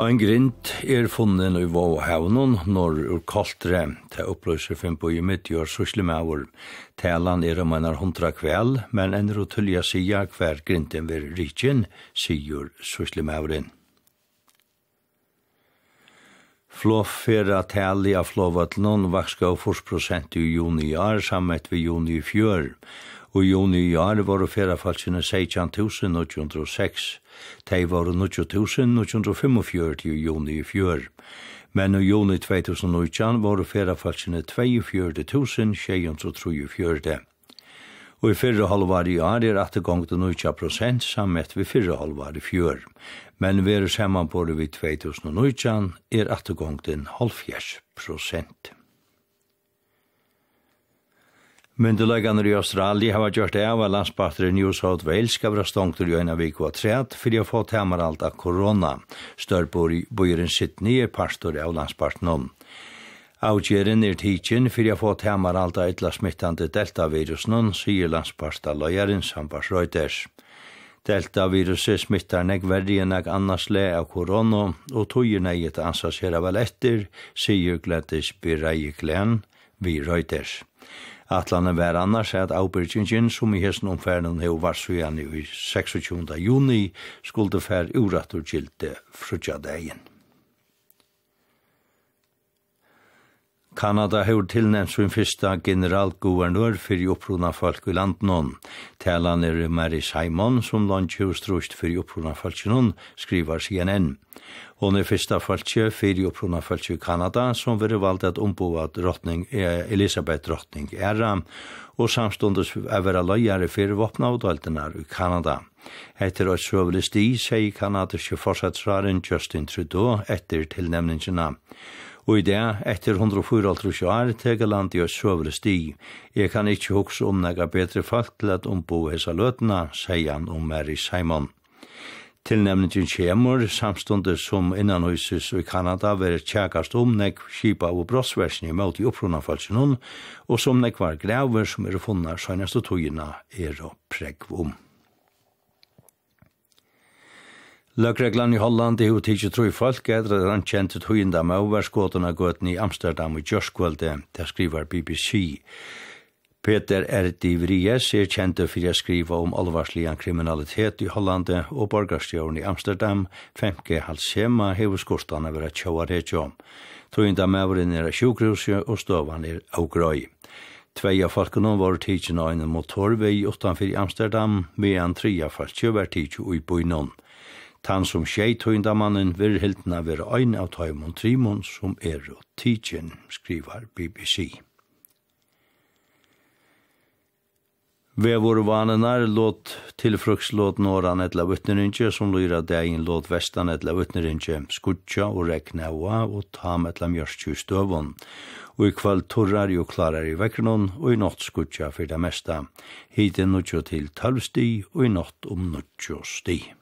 Ein grind er funnen i Våa Havnon når ur kaltre til oppløser fin på i midtjør sysle med vår. Talan er om um en hundra kveld, men en rotulja sida hver grinden ved rikken, sier sysle med våren. Flåf er at tali av flåvatlnån vakska av 40% i juni i sammet ved juni i fjør. Og juni i år var det fyrra falskina 16.906. Tei var det 9.945 i juni i fjör. Men i juni 2018 var det fyrra falskina Og i fyrra halvar i år er atte det prosent sammet vi fyrra halvar i fjör. Men vi er samman på det vi er atte gong det en halvfjers prosent. Myndelagan i Australi har vært gjort av landsbatter i New South Wales skal være stångt til jøyna vi kva træt for jeg fått hemmar alt av korona. Størr på bøyren sitt nye pastor av landsbatter nån. Avgjeren er tidsin for jeg få hemmar alt av ytla smittande delta-virus nån, sier landsbatter løyaren Sambas Reuters. Delta-viruset smittar nek verri enn eg annars le av korona og tog er neget ansasera vel etter, sier Gladys Birei Glenn vi Reuters. Atlan er vær annars er at Aubergingen, som i hesten omfæren er over Svianni i 26. juni, skulle færre uratt og gilte frutja dagen. Kanada har tilnemt sin første generalguvernør for i opprona folk i landet nå. Talene er Mary Simon, som landet har strøst for i opprona folk i landet, skriver CNN. Hon er fyrsta folk i for i opprona folk i Kanada, som vil valgte at ombo at drottning, eh, Elisabeth Drottning er og samståndes er være løyere for våpna og døltene i Kanada. Etter å søvele sti, sier kanadiske forsatsraren Justin Trudeau etter tilnemningene. Og i dag, etter 104 år, er det og land i søvre sti. Jeg kan ikke huske om um nega bedre folk til at hun bo sier han om Mary Simon. Tilnemningin kjemur samstundet som innan i Kanada veri tjekast om um nek kipa og brottsversni i møtt i uppruna falsinun og som nek var greuver som er funna og tugina er og pregvum. Løkreglene i Holland er jo tidsi tro i folk er at han kjent et høyende med overskådene gåten i Amsterdam og Gjørskvalde, der skriver BBC. Peter R. D. Vries er kjent et for å skrive om um alvarslig kriminalitet i Holland og borgerstjøren i Amsterdam, femke halsema hever skådene vil ha tjåa det jo. Um. Tøyende med over i nere sjukruse og stovane er av Tvei av folkene var tidsi nøyende mot Torvei utenfor i Amsterdam, med en tre av folkene var tidsi ui på Tan som skei tøynda mannen vir hildna vir ein av tøymon trimon som er og tidsjen, skriver BBC. Vevor vanenar låt tilfrukslåt noran etla vittnerinje som lyra degin låt vestan etla vittnerinje skutja og rekna oa og ta med etla mjörstju Og i kvall torrar jo klarar i vekkrenon og i nott skutja fyrda mesta. Hiten nuttjo til talvsti og i nott om nuttjo sti.